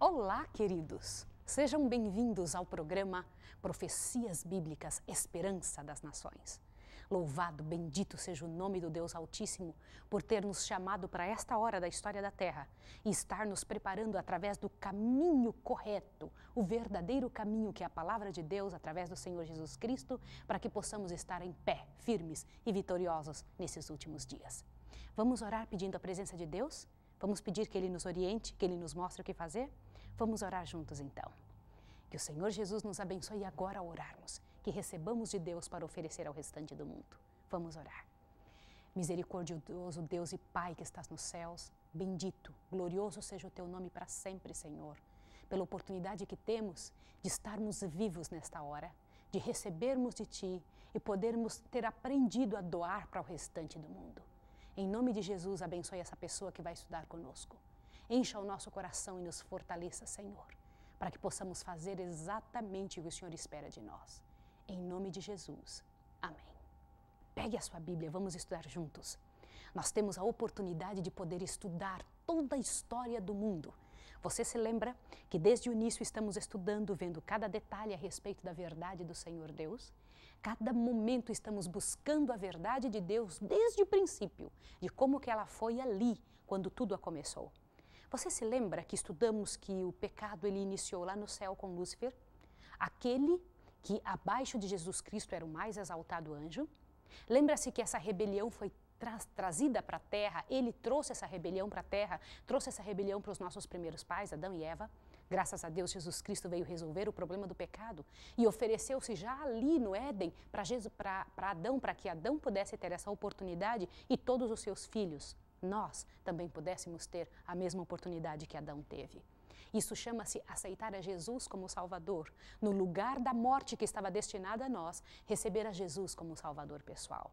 Olá, queridos! Sejam bem-vindos ao programa Profecias Bíblicas Esperança das Nações. Louvado, bendito seja o nome do Deus Altíssimo por ter nos chamado para esta hora da história da Terra e estar nos preparando através do caminho correto, o verdadeiro caminho que é a palavra de Deus através do Senhor Jesus Cristo, para que possamos estar em pé, firmes e vitoriosos nesses últimos dias. Vamos orar pedindo a presença de Deus? Vamos pedir que Ele nos oriente, que Ele nos mostre o que fazer? Vamos orar juntos então. Que o Senhor Jesus nos abençoe agora a orarmos, que recebamos de Deus para oferecer ao restante do mundo. Vamos orar. Misericordioso Deus e Pai que estás nos céus, bendito, glorioso seja o teu nome para sempre, Senhor, pela oportunidade que temos de estarmos vivos nesta hora, de recebermos de ti e podermos ter aprendido a doar para o restante do mundo. Em nome de Jesus, abençoe essa pessoa que vai estudar conosco. Encha o nosso coração e nos fortaleça, Senhor, para que possamos fazer exatamente o que o Senhor espera de nós. Em nome de Jesus. Amém. Pegue a sua Bíblia, vamos estudar juntos. Nós temos a oportunidade de poder estudar toda a história do mundo. Você se lembra que desde o início estamos estudando, vendo cada detalhe a respeito da verdade do Senhor Deus? Cada momento estamos buscando a verdade de Deus desde o princípio, de como que ela foi ali, quando tudo a começou. Você se lembra que estudamos que o pecado ele iniciou lá no céu com Lúcifer? Aquele que abaixo de Jesus Cristo era o mais exaltado anjo? Lembra-se que essa rebelião foi tra trazida para a terra, ele trouxe essa rebelião para a terra, trouxe essa rebelião para os nossos primeiros pais, Adão e Eva. Graças a Deus, Jesus Cristo veio resolver o problema do pecado e ofereceu-se já ali no Éden para Adão, para que Adão pudesse ter essa oportunidade e todos os seus filhos nós também pudéssemos ter a mesma oportunidade que Adão teve. Isso chama-se aceitar a Jesus como Salvador. No lugar da morte que estava destinada a nós, receber a Jesus como Salvador pessoal.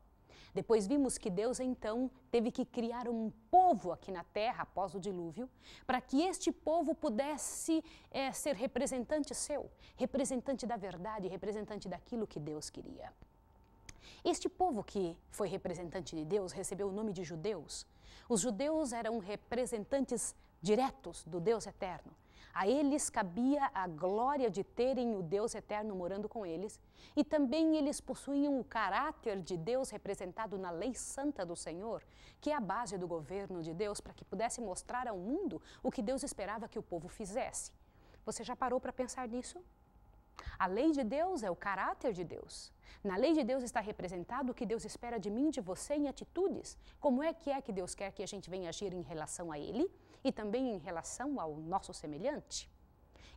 Depois vimos que Deus então teve que criar um povo aqui na terra após o dilúvio, para que este povo pudesse é, ser representante seu, representante da verdade, representante daquilo que Deus queria. Este povo que foi representante de Deus recebeu o nome de judeus, os judeus eram representantes diretos do Deus eterno. A eles cabia a glória de terem o Deus eterno morando com eles, e também eles possuíam o caráter de Deus representado na lei santa do Senhor, que é a base do governo de Deus para que pudesse mostrar ao mundo o que Deus esperava que o povo fizesse. Você já parou para pensar nisso? A lei de Deus é o caráter de Deus. Na lei de Deus está representado o que Deus espera de mim, de você, em atitudes. Como é que é que Deus quer que a gente venha agir em relação a Ele e também em relação ao nosso semelhante?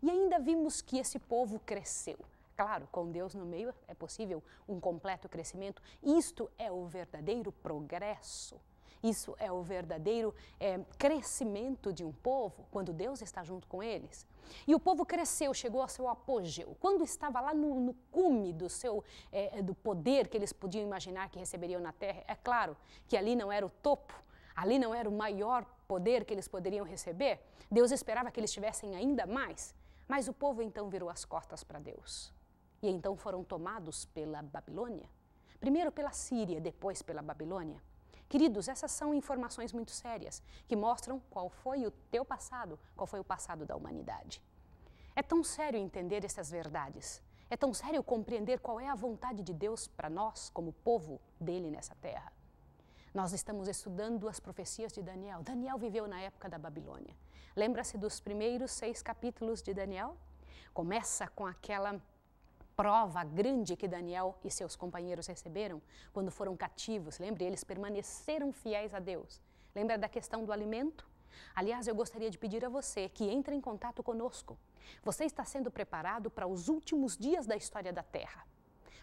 E ainda vimos que esse povo cresceu. Claro, com Deus no meio é possível um completo crescimento. Isto é o verdadeiro progresso. Isso é o verdadeiro é, crescimento de um povo quando Deus está junto com eles. E o povo cresceu, chegou ao seu apogeu. Quando estava lá no, no cume do seu é, do poder que eles podiam imaginar que receberiam na terra, é claro que ali não era o topo, ali não era o maior poder que eles poderiam receber. Deus esperava que eles tivessem ainda mais. Mas o povo então virou as costas para Deus. E então foram tomados pela Babilônia. Primeiro pela Síria, depois pela Babilônia. Queridos, essas são informações muito sérias que mostram qual foi o teu passado, qual foi o passado da humanidade. É tão sério entender essas verdades. É tão sério compreender qual é a vontade de Deus para nós, como povo dele nessa terra. Nós estamos estudando as profecias de Daniel. Daniel viveu na época da Babilônia. Lembra-se dos primeiros seis capítulos de Daniel? Começa com aquela prova grande que Daniel e seus companheiros receberam quando foram cativos. Lembre, eles permaneceram fiéis a Deus. Lembra da questão do alimento? Aliás, eu gostaria de pedir a você que entre em contato conosco. Você está sendo preparado para os últimos dias da história da Terra.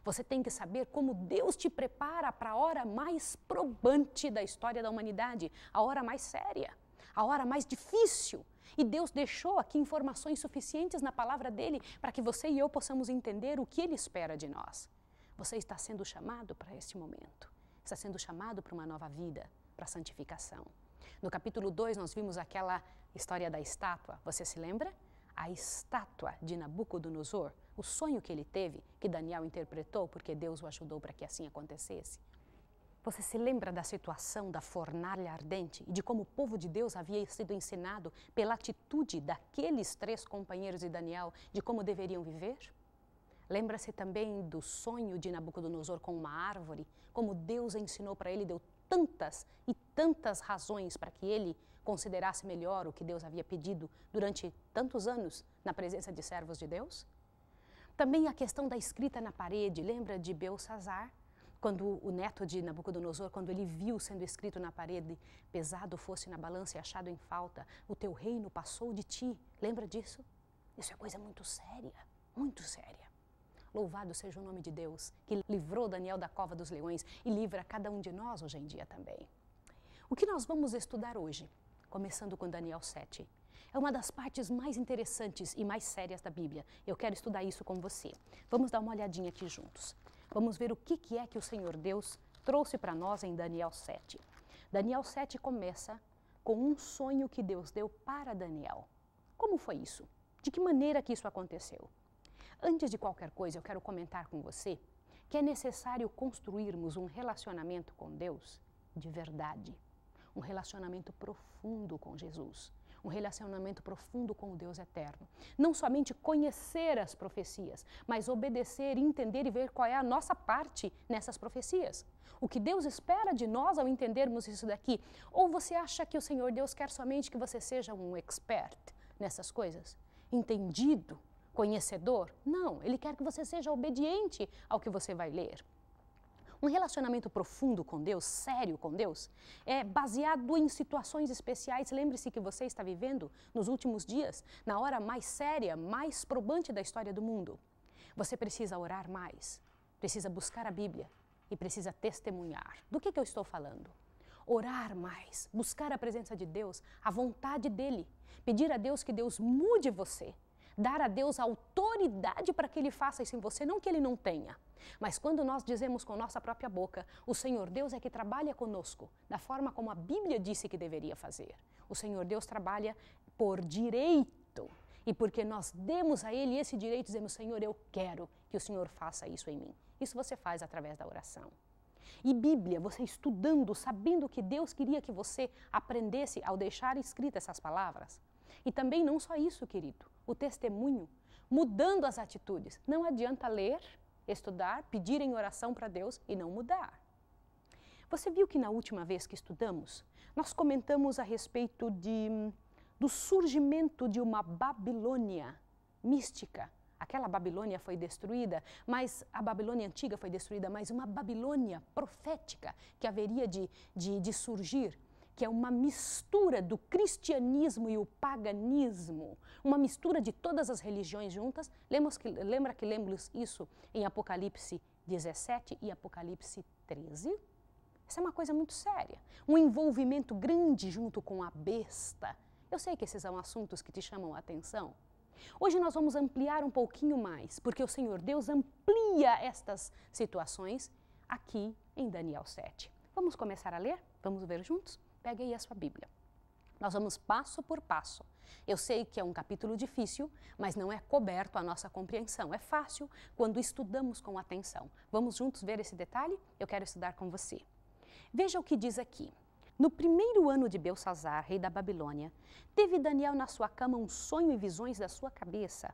Você tem que saber como Deus te prepara para a hora mais probante da história da humanidade, a hora mais séria a hora mais difícil. E Deus deixou aqui informações suficientes na palavra dele para que você e eu possamos entender o que ele espera de nós. Você está sendo chamado para este momento, está sendo chamado para uma nova vida, para a santificação. No capítulo 2, nós vimos aquela história da estátua, você se lembra? A estátua de Nabucodonosor, o sonho que ele teve, que Daniel interpretou porque Deus o ajudou para que assim acontecesse. Você se lembra da situação da fornalha ardente e de como o povo de Deus havia sido ensinado pela atitude daqueles três companheiros de Daniel de como deveriam viver? Lembra-se também do sonho de Nabucodonosor com uma árvore, como Deus ensinou para ele, deu tantas e tantas razões para que ele considerasse melhor o que Deus havia pedido durante tantos anos na presença de servos de Deus? Também a questão da escrita na parede, lembra de Belsazar? Quando o neto de Nabucodonosor, quando ele viu sendo escrito na parede, pesado fosse na balança e achado em falta, o teu reino passou de ti. Lembra disso? Isso é coisa muito séria, muito séria. Louvado seja o nome de Deus, que livrou Daniel da cova dos leões e livra cada um de nós hoje em dia também. O que nós vamos estudar hoje, começando com Daniel 7, é uma das partes mais interessantes e mais sérias da Bíblia. Eu quero estudar isso com você. Vamos dar uma olhadinha aqui juntos. Vamos ver o que, que é que o Senhor Deus trouxe para nós em Daniel 7. Daniel 7 começa com um sonho que Deus deu para Daniel. Como foi isso? De que maneira que isso aconteceu? Antes de qualquer coisa, eu quero comentar com você que é necessário construirmos um relacionamento com Deus de verdade, um relacionamento profundo com Jesus um relacionamento profundo com o Deus eterno. Não somente conhecer as profecias, mas obedecer, entender e ver qual é a nossa parte nessas profecias. O que Deus espera de nós ao entendermos isso daqui? Ou você acha que o Senhor Deus quer somente que você seja um expert nessas coisas? Entendido? Conhecedor? Não, ele quer que você seja obediente ao que você vai ler. Um relacionamento profundo com Deus, sério com Deus, é baseado em situações especiais. Lembre-se que você está vivendo nos últimos dias, na hora mais séria, mais probante da história do mundo. Você precisa orar mais, precisa buscar a Bíblia e precisa testemunhar. Do que, que eu estou falando? Orar mais, buscar a presença de Deus, a vontade dEle, pedir a Deus que Deus mude você, dar a Deus autoridade para que Ele faça isso em você, não que Ele não tenha. Mas quando nós dizemos com nossa própria boca, o Senhor Deus é que trabalha conosco, da forma como a Bíblia disse que deveria fazer. O Senhor Deus trabalha por direito. E porque nós demos a Ele esse direito, dizemos: Senhor, eu quero que o Senhor faça isso em mim. Isso você faz através da oração. E Bíblia, você estudando, sabendo que Deus queria que você aprendesse ao deixar escritas essas palavras. E também não só isso, querido, o testemunho, mudando as atitudes. Não adianta ler, estudar, pedir em oração para Deus e não mudar. Você viu que na última vez que estudamos, nós comentamos a respeito de, do surgimento de uma Babilônia mística. Aquela Babilônia foi destruída, mas a Babilônia antiga foi destruída, mas uma Babilônia profética que haveria de, de, de surgir que é uma mistura do cristianismo e o paganismo, uma mistura de todas as religiões juntas. Lemos que, lembra que lemos isso em Apocalipse 17 e Apocalipse 13? Isso é uma coisa muito séria. Um envolvimento grande junto com a besta. Eu sei que esses são assuntos que te chamam a atenção. Hoje nós vamos ampliar um pouquinho mais, porque o Senhor Deus amplia estas situações aqui em Daniel 7. Vamos começar a ler? Vamos ver juntos? Pegue aí a sua Bíblia. Nós vamos passo por passo. Eu sei que é um capítulo difícil, mas não é coberto à nossa compreensão. É fácil quando estudamos com atenção. Vamos juntos ver esse detalhe? Eu quero estudar com você. Veja o que diz aqui. No primeiro ano de Belsazar, rei da Babilônia, teve Daniel na sua cama um sonho e visões da sua cabeça.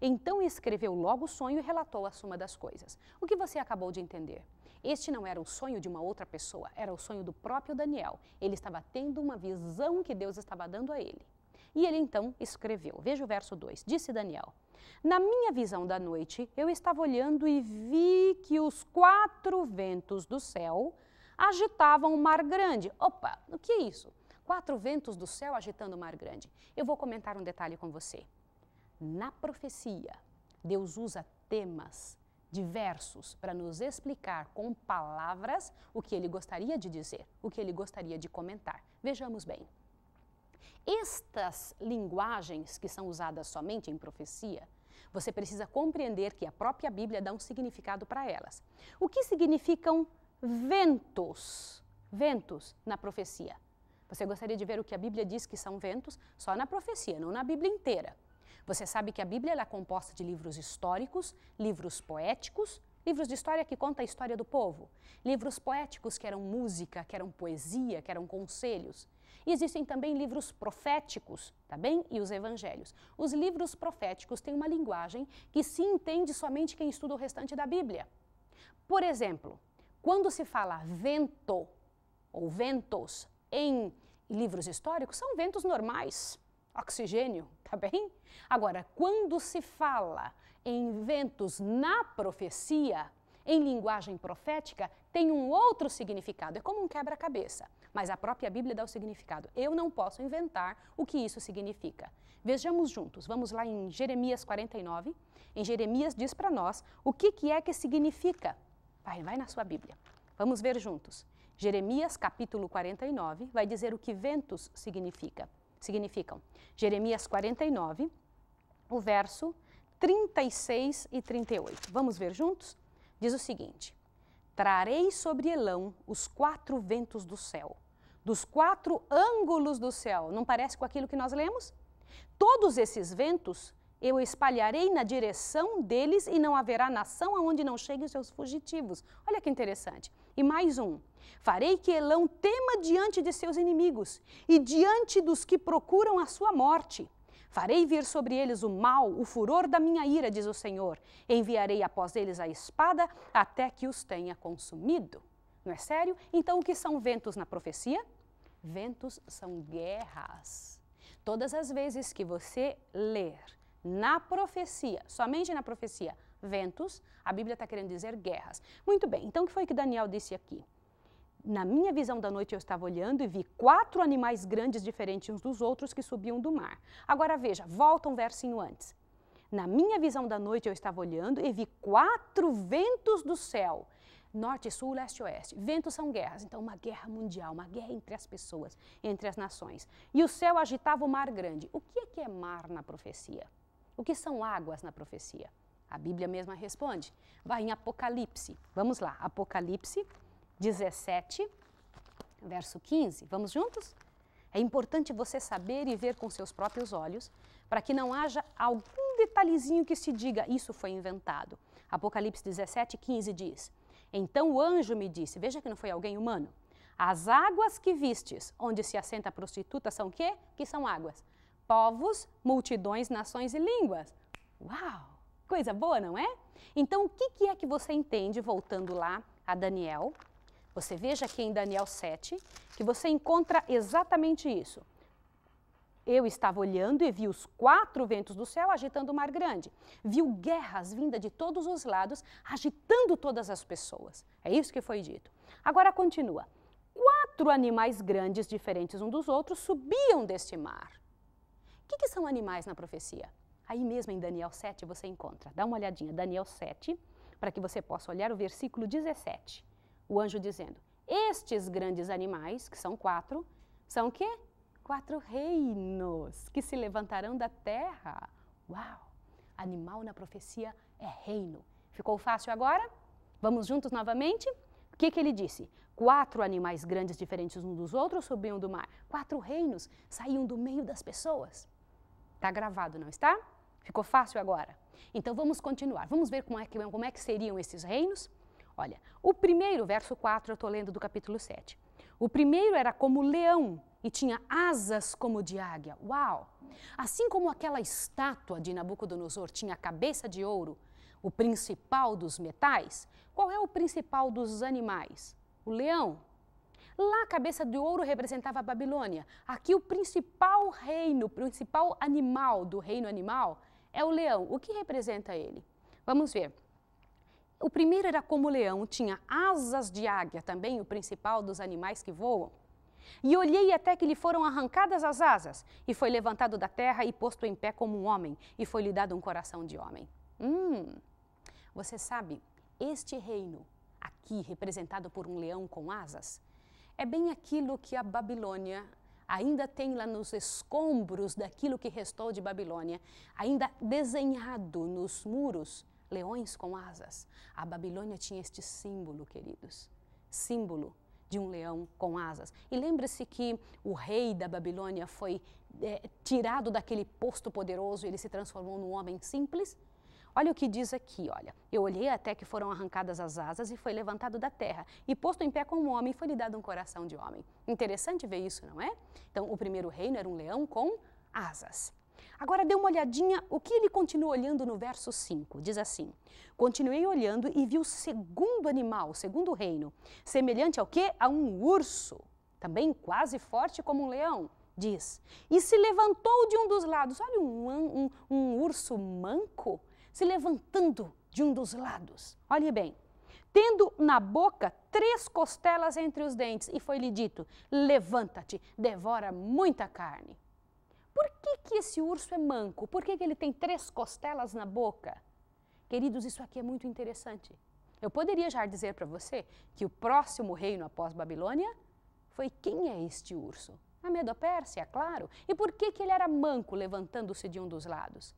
Então escreveu logo o sonho e relatou a suma das coisas. O que você acabou de entender? Este não era o sonho de uma outra pessoa, era o sonho do próprio Daniel. Ele estava tendo uma visão que Deus estava dando a ele. E ele então escreveu. Veja o verso 2. Disse Daniel: Na minha visão da noite, eu estava olhando e vi que os quatro ventos do céu agitavam o mar grande. Opa, o que é isso? Quatro ventos do céu agitando o mar grande. Eu vou comentar um detalhe com você. Na profecia, Deus usa temas de versos para nos explicar com palavras o que ele gostaria de dizer, o que ele gostaria de comentar. Vejamos bem. Estas linguagens que são usadas somente em profecia, você precisa compreender que a própria Bíblia dá um significado para elas. O que significam ventos? Ventos na profecia. Você gostaria de ver o que a Bíblia diz que são ventos? Só na profecia, não na Bíblia inteira. Você sabe que a Bíblia é composta de livros históricos, livros poéticos, livros de história que conta a história do povo, livros poéticos que eram música, que eram poesia, que eram conselhos. E existem também livros proféticos, tá bem? E os evangelhos. Os livros proféticos têm uma linguagem que se entende somente quem estuda o restante da Bíblia. Por exemplo, quando se fala vento ou ventos em livros históricos, são ventos normais oxigênio, tá bem? Agora, quando se fala em ventos na profecia, em linguagem profética, tem um outro significado, é como um quebra-cabeça, mas a própria Bíblia dá o significado. Eu não posso inventar o que isso significa. Vejamos juntos, vamos lá em Jeremias 49. Em Jeremias diz para nós o que, que é que significa. Vai, vai na sua Bíblia. Vamos ver juntos. Jeremias capítulo 49 vai dizer o que ventos significa significam. Jeremias 49, o verso 36 e 38. Vamos ver juntos? Diz o seguinte: Trarei sobre Elão os quatro ventos do céu, dos quatro ângulos do céu. Não parece com aquilo que nós lemos? Todos esses ventos eu espalharei na direção deles e não haverá nação aonde não cheguem os seus fugitivos. Olha que interessante. E mais um. Farei que Elão tema diante de seus inimigos e diante dos que procuram a sua morte. Farei vir sobre eles o mal, o furor da minha ira, diz o Senhor. Enviarei após eles a espada até que os tenha consumido. Não é sério? Então, o que são ventos na profecia? Ventos são guerras. Todas as vezes que você ler na profecia, somente na profecia, ventos, a Bíblia está querendo dizer guerras. Muito bem, então o que foi que Daniel disse aqui? Na minha visão da noite, eu estava olhando e vi quatro animais grandes diferentes uns dos outros que subiam do mar. Agora veja, volta um versinho antes. Na minha visão da noite, eu estava olhando e vi quatro ventos do céu. Norte, sul, leste, oeste. Ventos são guerras, então uma guerra mundial, uma guerra entre as pessoas, entre as nações. E o céu agitava o mar grande. O que é, que é mar na profecia? O que são águas na profecia? A Bíblia mesma responde. Vai em Apocalipse. Vamos lá, Apocalipse 17, verso 15. Vamos juntos? É importante você saber e ver com seus próprios olhos, para que não haja algum detalhezinho que se diga isso foi inventado. Apocalipse 17, 15 diz: Então o anjo me disse, veja que não foi alguém humano. As águas que vistes, onde se assenta a prostituta, são quê? Que são águas? Povos, multidões, nações e línguas. Uau! Coisa boa, não é? Então, o que é que você entende, voltando lá a Daniel você veja aqui em Daniel 7 que você encontra exatamente isso. Eu estava olhando e vi os quatro ventos do céu agitando o mar grande. Viu guerras vinda de todos os lados, agitando todas as pessoas. É isso que foi dito. Agora continua. Quatro animais grandes, diferentes um dos outros, subiam deste mar. O que, que são animais na profecia? Aí mesmo em Daniel 7 você encontra. Dá uma olhadinha, Daniel 7, para que você possa olhar o versículo 17 o anjo dizendo: Estes grandes animais, que são quatro, são o quê? Quatro reinos que se levantarão da terra. Uau! Animal na profecia é reino. Ficou fácil agora? Vamos juntos novamente? O que, que ele disse? Quatro animais grandes, diferentes uns dos outros, subiam do mar. Quatro reinos saíam do meio das pessoas. Está gravado, não está? Ficou fácil agora? Então vamos continuar. Vamos ver como é que, como é que seriam esses reinos? Olha, o primeiro, verso 4, eu estou lendo do capítulo 7. O primeiro era como leão e tinha asas como de águia. Uau! Assim como aquela estátua de Nabucodonosor tinha cabeça de ouro, o principal dos metais, qual é o principal dos animais? O leão. Lá a cabeça de ouro representava a Babilônia. Aqui o principal reino, o principal animal do reino animal é o leão. O que representa ele? Vamos ver. O primeiro era como o leão tinha asas de águia, também o principal dos animais que voam. E olhei até que lhe foram arrancadas as asas, e foi levantado da terra e posto em pé como um homem, e foi-lhe dado um coração de homem. Hum, você sabe, este reino, aqui representado por um leão com asas, é bem aquilo que a Babilônia ainda tem lá nos escombros daquilo que restou de Babilônia, ainda desenhado nos muros leões com asas. A Babilônia tinha este símbolo, queridos. Símbolo de um leão com asas. E lembre-se que o rei da Babilônia foi é, tirado daquele posto poderoso e ele se transformou num homem simples. Olha o que diz aqui, olha. Eu olhei até que foram arrancadas as asas e foi levantado da terra. E posto em pé como homem, foi lhe dado um coração de homem. Interessante ver isso, não é? Então, o primeiro reino era um leão com asas. Agora dê uma olhadinha o que ele continua olhando no verso 5. Diz assim: Continuei olhando e vi o segundo animal, o segundo reino, semelhante ao que? A um urso, também quase forte como um leão. Diz: E se levantou de um dos lados. Olha um, um, um urso manco se levantando de um dos lados. Olhe bem. Tendo na boca três costelas entre os dentes, e foi-lhe dito: Levanta-te, devora muita carne. Por que, que esse urso é manco? Por que, que ele tem três costelas na boca? Queridos, isso aqui é muito interessante. Eu poderia já dizer para você que o próximo reino após Babilônia foi quem é este urso? A Medo-Pérsia, claro. E por que, que ele era manco levantando-se de um dos lados?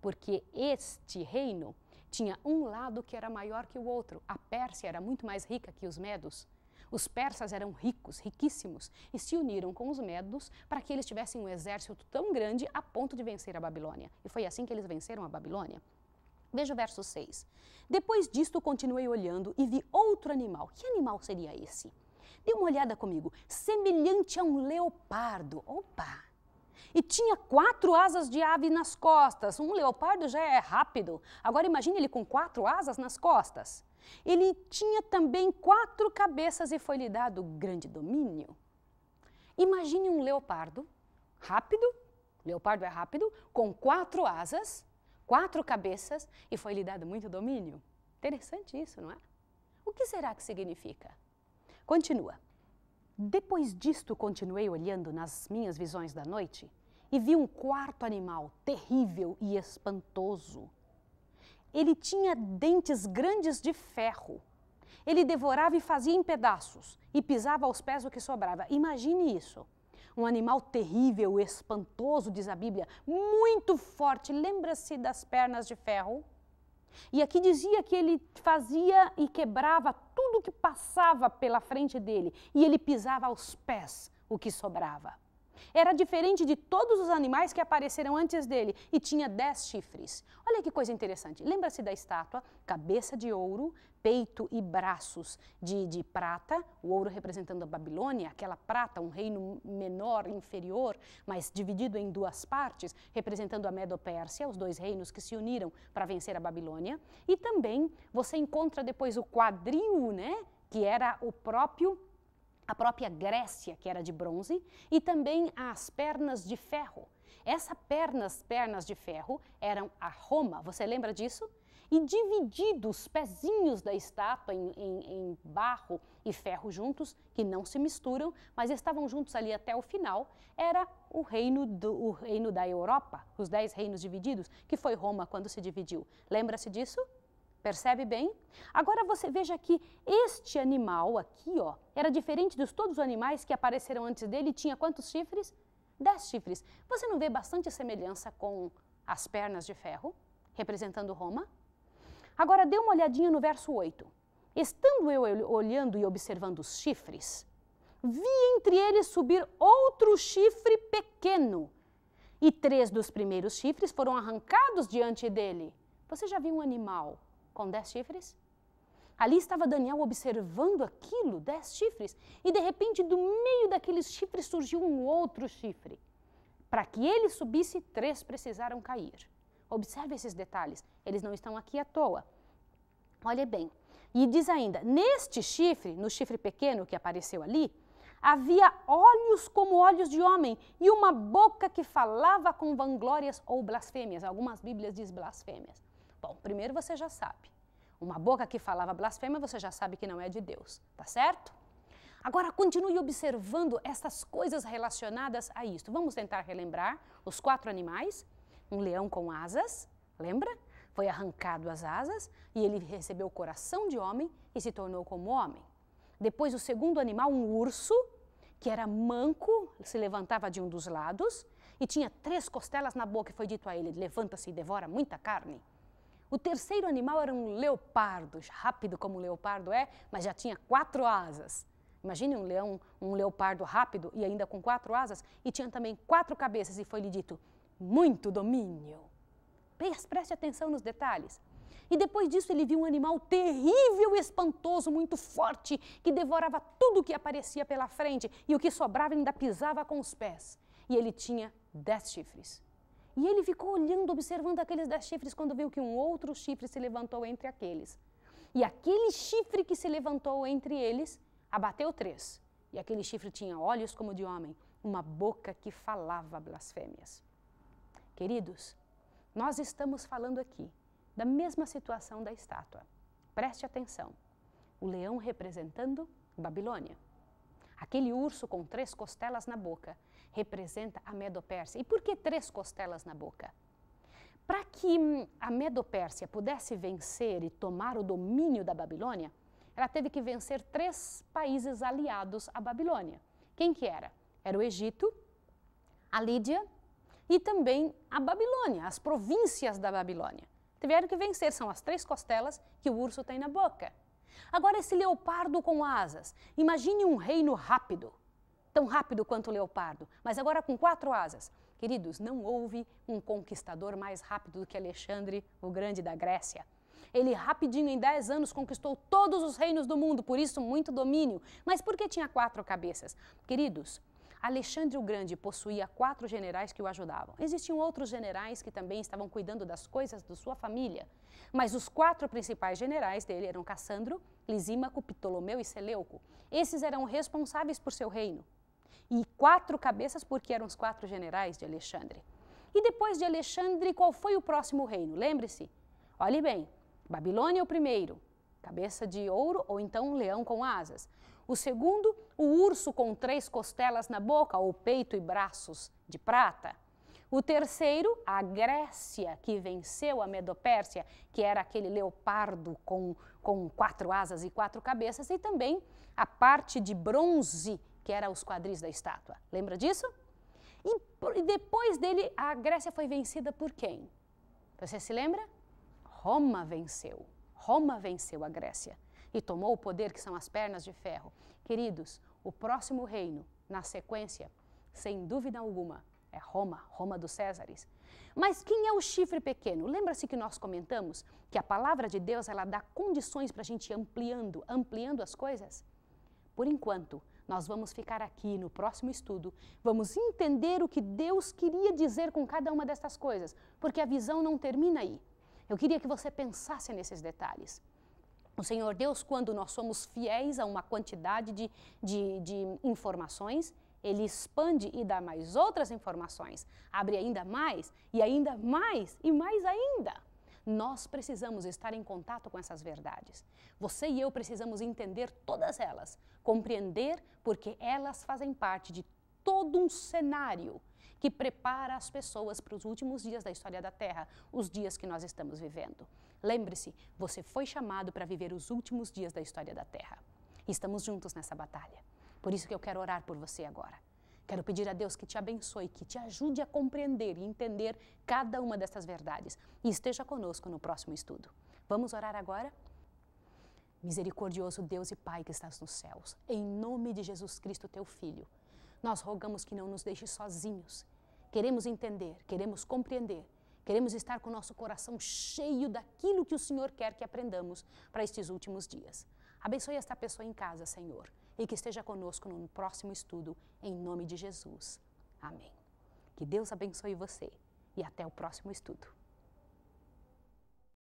Porque este reino tinha um lado que era maior que o outro. A Pérsia era muito mais rica que os Medos. Os persas eram ricos, riquíssimos, e se uniram com os medos para que eles tivessem um exército tão grande a ponto de vencer a Babilônia. E foi assim que eles venceram a Babilônia. Veja o verso 6. Depois disto continuei olhando e vi outro animal. Que animal seria esse? Dê uma olhada comigo. Semelhante a um leopardo. Opa! e tinha quatro asas de ave nas costas. Um leopardo já é rápido. Agora imagine ele com quatro asas nas costas. Ele tinha também quatro cabeças e foi lhe dado grande domínio. Imagine um leopardo, rápido, leopardo é rápido, com quatro asas, quatro cabeças e foi lhe dado muito domínio. Interessante isso, não é? O que será que significa? Continua. Depois disto, continuei olhando nas minhas visões da noite e vi um quarto animal terrível e espantoso ele tinha dentes grandes de ferro. Ele devorava e fazia em pedaços e pisava aos pés o que sobrava. Imagine isso. Um animal terrível, espantoso, diz a Bíblia, muito forte. Lembra-se das pernas de ferro? E aqui dizia que ele fazia e quebrava tudo que passava pela frente dele, e ele pisava aos pés o que sobrava. Era diferente de todos os animais que apareceram antes dele e tinha dez chifres. Olha que coisa interessante. Lembra-se da estátua? Cabeça de ouro, peito e braços de, de prata, o ouro representando a Babilônia, aquela prata, um reino menor, inferior, mas dividido em duas partes, representando a Medo-Pérsia, os dois reinos que se uniram para vencer a Babilônia. E também você encontra depois o quadril, né? Que era o próprio a própria Grécia, que era de bronze, e também as pernas de ferro. Essas pernas, pernas de ferro, eram a Roma, você lembra disso? E divididos os pezinhos da estátua em, em, em, barro e ferro juntos, que não se misturam, mas estavam juntos ali até o final, era o reino, do, o reino da Europa, os dez reinos divididos, que foi Roma quando se dividiu. Lembra-se disso? Percebe bem? Agora você veja que este animal aqui, ó, era diferente dos todos os animais que apareceram antes dele. Tinha quantos chifres? Dez chifres. Você não vê bastante semelhança com as pernas de ferro, representando Roma? Agora dê uma olhadinha no verso 8. Estando eu olhando e observando os chifres, vi entre eles subir outro chifre pequeno, e três dos primeiros chifres foram arrancados diante dele. Você já viu um animal com dez chifres? Ali estava Daniel observando aquilo, dez chifres, e de repente do meio daqueles chifres surgiu um outro chifre. Para que ele subisse, três precisaram cair. Observe esses detalhes, eles não estão aqui à toa. Olhe bem. E diz ainda: neste chifre, no chifre pequeno que apareceu ali, havia olhos como olhos de homem e uma boca que falava com vanglórias ou blasfêmias. Algumas Bíblias diz blasfêmias. Bom, primeiro você já sabe. Uma boca que falava blasfêmia, você já sabe que não é de Deus, tá certo? Agora continue observando essas coisas relacionadas a isto. Vamos tentar relembrar os quatro animais. Um leão com asas, lembra? Foi arrancado as asas e ele recebeu o coração de homem e se tornou como homem. Depois o segundo animal, um urso, que era manco, se levantava de um dos lados e tinha três costelas na boca e foi dito a ele: "Levanta-se e devora muita carne". O terceiro animal era um leopardo, rápido como um leopardo é, mas já tinha quatro asas. Imagine um leão, um leopardo rápido e ainda com quatro asas, e tinha também quatro cabeças, e foi-lhe dito: muito domínio. Preste atenção nos detalhes. E depois disso ele viu um animal terrível, espantoso, muito forte, que devorava tudo o que aparecia pela frente e o que sobrava ainda pisava com os pés. E ele tinha dez chifres. E ele ficou olhando, observando aqueles dez chifres quando viu que um outro chifre se levantou entre aqueles. E aquele chifre que se levantou entre eles abateu três. E aquele chifre tinha olhos como de homem, uma boca que falava blasfêmias. Queridos, nós estamos falando aqui da mesma situação da estátua. Preste atenção. O leão representando Babilônia. Aquele urso com três costelas na boca representa a Medopérsia. E por que três costelas na boca? Para que a Medopérsia pudesse vencer e tomar o domínio da Babilônia, ela teve que vencer três países aliados à Babilônia. Quem que era? Era o Egito, a Lídia e também a Babilônia, as províncias da Babilônia. Tiveram que vencer, são as três costelas que o urso tem na boca. Agora, esse leopardo com asas. Imagine um reino rápido, tão rápido quanto o leopardo, mas agora com quatro asas. Queridos, não houve um conquistador mais rápido do que Alexandre o Grande da Grécia. Ele rapidinho, em dez anos, conquistou todos os reinos do mundo, por isso muito domínio. Mas por que tinha quatro cabeças? Queridos, Alexandre o Grande possuía quatro generais que o ajudavam. Existiam outros generais que também estavam cuidando das coisas de sua família, mas os quatro principais generais dele eram Cassandro, Lisímaco, Ptolomeu e Seleuco. Esses eram responsáveis por seu reino e quatro cabeças, porque eram os quatro generais de Alexandre. E depois de Alexandre, qual foi o próximo reino? Lembre-se, olhe bem, Babilônia é o primeiro, cabeça de ouro ou então um leão com asas. O segundo, o urso com três costelas na boca ou peito e braços de prata. O terceiro, a Grécia, que venceu a Medopérsia, que era aquele leopardo com, com quatro asas e quatro cabeças, e também a parte de bronze que era os quadris da estátua. Lembra disso? E depois dele, a Grécia foi vencida por quem? Você se lembra? Roma venceu. Roma venceu a Grécia e tomou o poder que são as pernas de ferro. Queridos, o próximo reino, na sequência, sem dúvida alguma, é Roma, Roma dos Césares. Mas quem é o chifre pequeno? Lembra-se que nós comentamos que a palavra de Deus ela dá condições para a gente ampliando, ampliando as coisas? Por enquanto, nós vamos ficar aqui no próximo estudo, vamos entender o que Deus queria dizer com cada uma dessas coisas, porque a visão não termina aí. Eu queria que você pensasse nesses detalhes. O Senhor Deus, quando nós somos fiéis a uma quantidade de, de, de informações, ele expande e dá mais outras informações, abre ainda mais, e ainda mais, e mais ainda. Nós precisamos estar em contato com essas verdades. Você e eu precisamos entender todas elas, compreender porque elas fazem parte de todo um cenário que prepara as pessoas para os últimos dias da história da Terra, os dias que nós estamos vivendo. Lembre-se, você foi chamado para viver os últimos dias da história da Terra. Estamos juntos nessa batalha. Por isso que eu quero orar por você agora. Quero pedir a Deus que te abençoe, que te ajude a compreender e entender cada uma dessas verdades e esteja conosco no próximo estudo. Vamos orar agora? Misericordioso Deus e Pai que estás nos céus, em nome de Jesus Cristo, teu Filho, nós rogamos que não nos deixes sozinhos. Queremos entender, queremos compreender, queremos estar com o nosso coração cheio daquilo que o Senhor quer que aprendamos para estes últimos dias. Abençoe esta pessoa em casa, Senhor, e que esteja conosco no próximo estudo, em nome de Jesus. Amém. Que Deus abençoe você e até o próximo estudo.